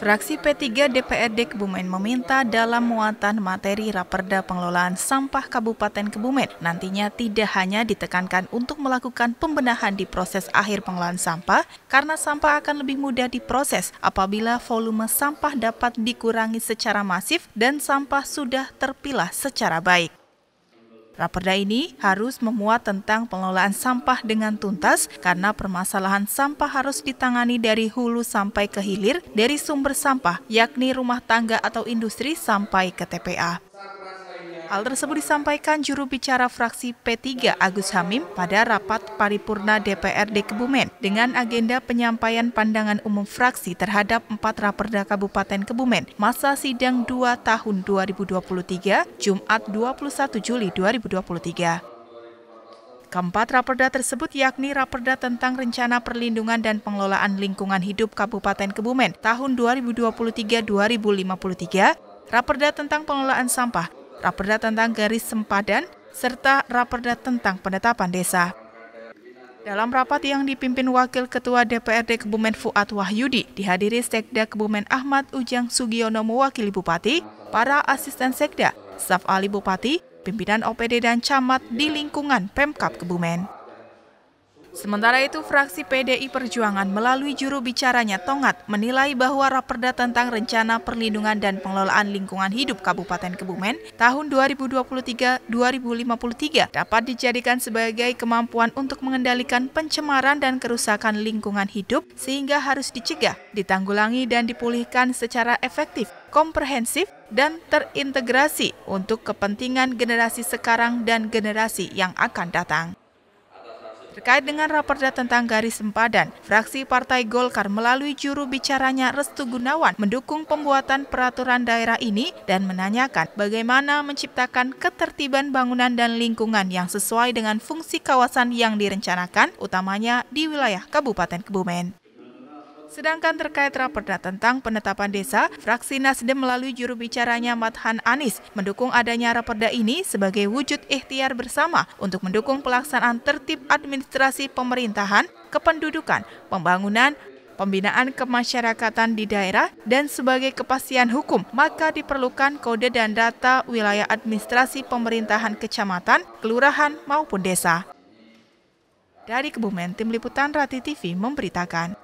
Fraksi P3 DPRD Kebumen meminta dalam muatan materi Raperda Pengelolaan Sampah Kabupaten Kebumen nantinya tidak hanya ditekankan untuk melakukan pembenahan di proses akhir pengelolaan sampah, karena sampah akan lebih mudah diproses apabila volume sampah dapat dikurangi secara masif dan sampah sudah terpilah secara baik. Raperda ini harus memuat tentang pengelolaan sampah dengan tuntas karena permasalahan sampah harus ditangani dari hulu sampai ke hilir dari sumber sampah, yakni rumah tangga atau industri sampai ke TPA. Hal tersebut disampaikan juru bicara fraksi P3 Agus Hamim pada rapat paripurna DPRD Kebumen dengan agenda penyampaian pandangan umum fraksi terhadap empat raperda Kabupaten Kebumen masa sidang 2 tahun 2023 Jumat 21 Juli 2023. Keempat raperda tersebut yakni raperda tentang rencana perlindungan dan pengelolaan lingkungan hidup Kabupaten Kebumen tahun 2023-2053, raperda tentang pengelolaan sampah raperda tentang garis sempadan, serta raperda tentang penetapan desa. Dalam rapat yang dipimpin Wakil Ketua DPRD Kebumen Fuad Wahyudi, dihadiri Sekda Kebumen Ahmad Ujang Sugiono mewakili Bupati, para asisten Sekda, staf ahli Bupati, pimpinan OPD dan camat di lingkungan Pemkap Kebumen. Sementara itu, fraksi PDI Perjuangan melalui juru bicaranya Tongat menilai bahwa raperda tentang rencana perlindungan dan pengelolaan lingkungan hidup Kabupaten Kebumen tahun 2023-2053 dapat dijadikan sebagai kemampuan untuk mengendalikan pencemaran dan kerusakan lingkungan hidup sehingga harus dicegah, ditanggulangi dan dipulihkan secara efektif, komprehensif, dan terintegrasi untuk kepentingan generasi sekarang dan generasi yang akan datang. Terkait dengan raperda tentang garis sempadan, fraksi Partai Golkar melalui juru bicaranya Restu Gunawan mendukung pembuatan peraturan daerah ini dan menanyakan bagaimana menciptakan ketertiban bangunan dan lingkungan yang sesuai dengan fungsi kawasan yang direncanakan, utamanya di wilayah Kabupaten Kebumen. Sedangkan terkait raperda tentang penetapan desa, fraksi Nasdem melalui juru bicaranya Madhan Anis mendukung adanya raperda ini sebagai wujud ikhtiar bersama untuk mendukung pelaksanaan tertib administrasi pemerintahan, kependudukan, pembangunan, pembinaan kemasyarakatan di daerah, dan sebagai kepastian hukum, maka diperlukan kode dan data wilayah administrasi pemerintahan kecamatan, kelurahan, maupun desa. Dari Kebumen, Tim Liputan Rati TV memberitakan.